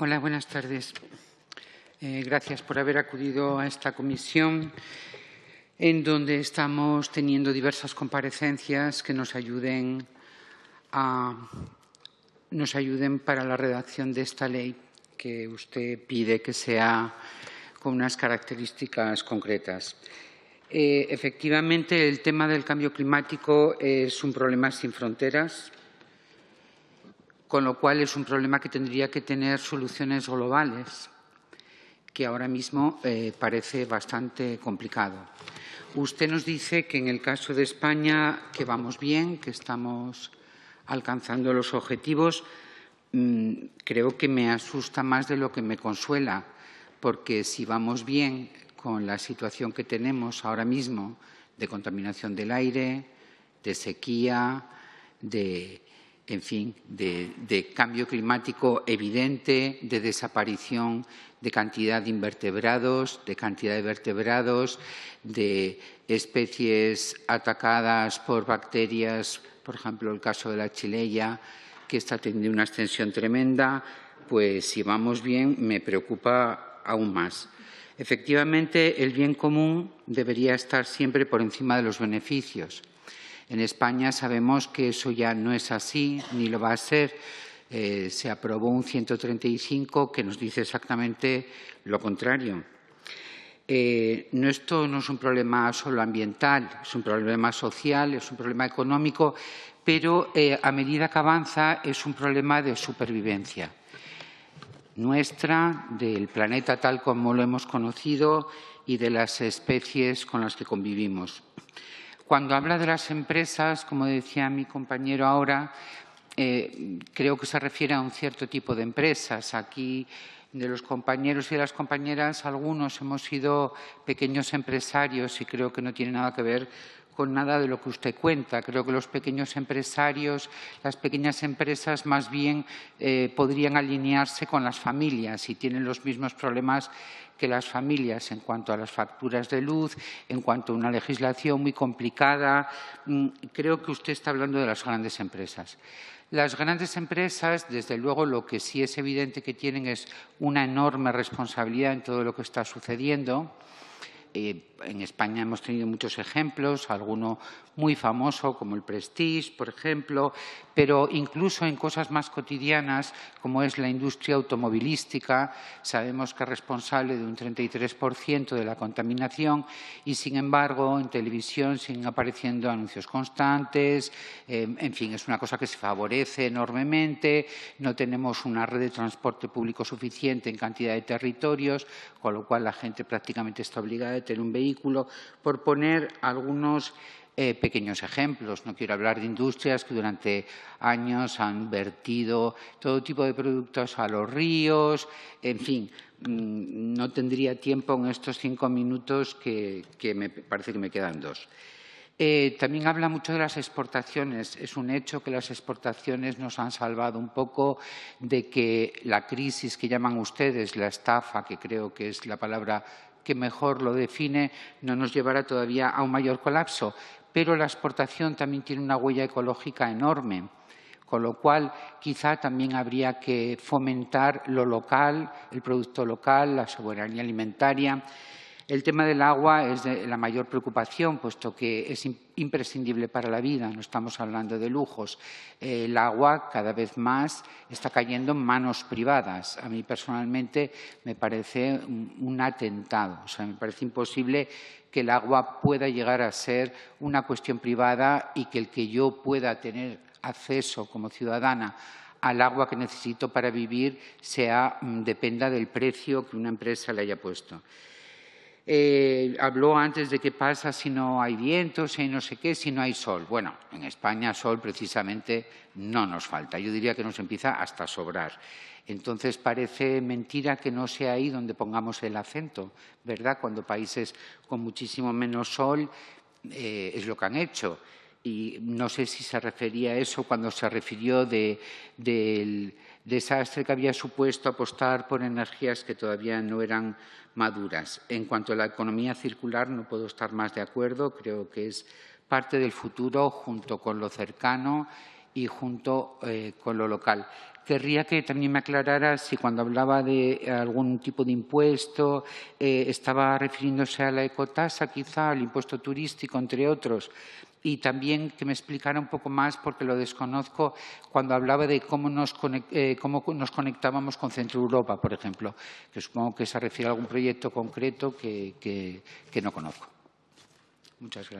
Hola, buenas tardes. Eh, gracias por haber acudido a esta comisión en donde estamos teniendo diversas comparecencias que nos ayuden, para la redacción de esta ley que usted pide que sea con unas características concretas. Eh, efectivamente, el tema del cambio climático es un problema sin fronteras con lo cual es un problema que tendría que tener soluciones globales, que ahora mismo eh, parece bastante complicado. Usted nos dice que en el caso de España que vamos bien, que estamos alcanzando los objetivos. Mm, creo que me asusta más de lo que me consuela, porque si vamos bien con la situación que tenemos ahora mismo de contaminación del aire, de sequía, de en fin, de, cambio climático evidente, de desaparición de cantidad de invertebrados, de cantidad de vertebrados, de especies atacadas por bacterias, por ejemplo, el caso de la chileya, que está teniendo una extensión tremenda, pues si vamos bien me preocupa aún más. Efectivamente, el bien común debería estar siempre por encima de los beneficios. En España sabemos que eso ya no es así, ni lo va a ser. Eh, se aprobó un 135 que nos dice exactamente lo contrario. Eh, no, esto no es un problema solo ambiental, es un problema social, es un problema económico, pero eh, a medida que avanza es un problema de supervivencia nuestra, del planeta tal como lo hemos conocido y de las especies con las que convivimos. Cuando habla de las empresas, como decía mi compañero ahora, eh, creo que se refiere a un cierto tipo de empresas. Aquí de los compañeros y de las compañeras, algunos hemos sido pequeños empresarios y creo que no tiene nada que ver con nada de lo que usted cuenta. Creo que los pequeños empresarios, las pequeñas empresas más bien eh, podrían alinearse con las familias y tienen los mismos problemas que las familias en cuanto a las facturas de luz, en cuanto a una legislación muy complicada. Mm, creo que usted está hablando de las grandes empresas. Las grandes empresas, desde luego, lo que sí es evidente que tienen es una enorme responsabilidad en todo lo que está sucediendo en España hemos tenido muchos ejemplos, alguno muy famoso como el Prestige, por ejemplo, pero incluso en cosas más cotidianas como es la industria automovilística, sabemos que es responsable de un 33% de la contaminación y, sin embargo, en televisión siguen apareciendo anuncios constantes, em, en fin, es una cosa que se favorece enormemente, no tenemos una red de transporte público suficiente en cantidad de territorios, con lo cual la gente prácticamente está obligada en tener un vehículo, por poner algunos eh, pequeños ejemplos. No quiero hablar de industrias que durante años han vertido todo tipo de productos a los ríos. En fin, mm, no tendría tiempo en estos cinco minutos que, me parece que me quedan dos. Eh, también habla mucho de las exportaciones. Es un hecho que las exportaciones nos han salvado un poco de que la crisis que llaman ustedes, la estafa, que creo que es la palabra que mejor lo define, no nos llevará todavía a un mayor colapso. Pero la exportación también tiene una huella ecológica enorme con lo cual quizá también habría que fomentar lo local, el producto local, la soberanía alimentaria. El tema del agua es de la mayor preocupación, puesto que es imprescindible para la vida, no estamos hablando de lujos. El agua cada vez más está cayendo en manos privadas. A mí personalmente me parece un atentado, o sea, me parece imposible que el agua pueda llegar a ser una cuestión privada y que el que yo pueda tener acceso como ciudadana al agua que necesito para vivir sea, mm, dependa del precio que una empresa le haya puesto. Eh, habló antes de qué pasa si no hay vientos si no sé qué, si no hay sol. Bueno, en España sol precisamente no nos falta. Yo diría que nos empieza hasta a sobrar. Entonces parece mentira que no sea ahí donde pongamos el acento, ¿verdad? Cuando países con muchísimo menos sol eh, es lo que han hecho y no sé si se refería a eso cuando se refirió del desastre que había supuesto apostar por energías que todavía no eran maduras. En cuanto a la economía circular, no puedo estar más de acuerdo. Creo que es parte del futuro junto con lo cercano y junto eh, con lo local. Querría que también me aclarara si cuando hablaba de algún tipo de impuesto eh, estaba refiriéndose a la ecotasa, quizá al impuesto turístico, entre otros. Y también que me explicara un poco más, porque lo desconozco, cuando hablaba de cómo nos, eh, conectábamos con Centro Europa, por ejemplo, que supongo que se refiere a algún proyecto concreto que no conozco. Muchas gracias.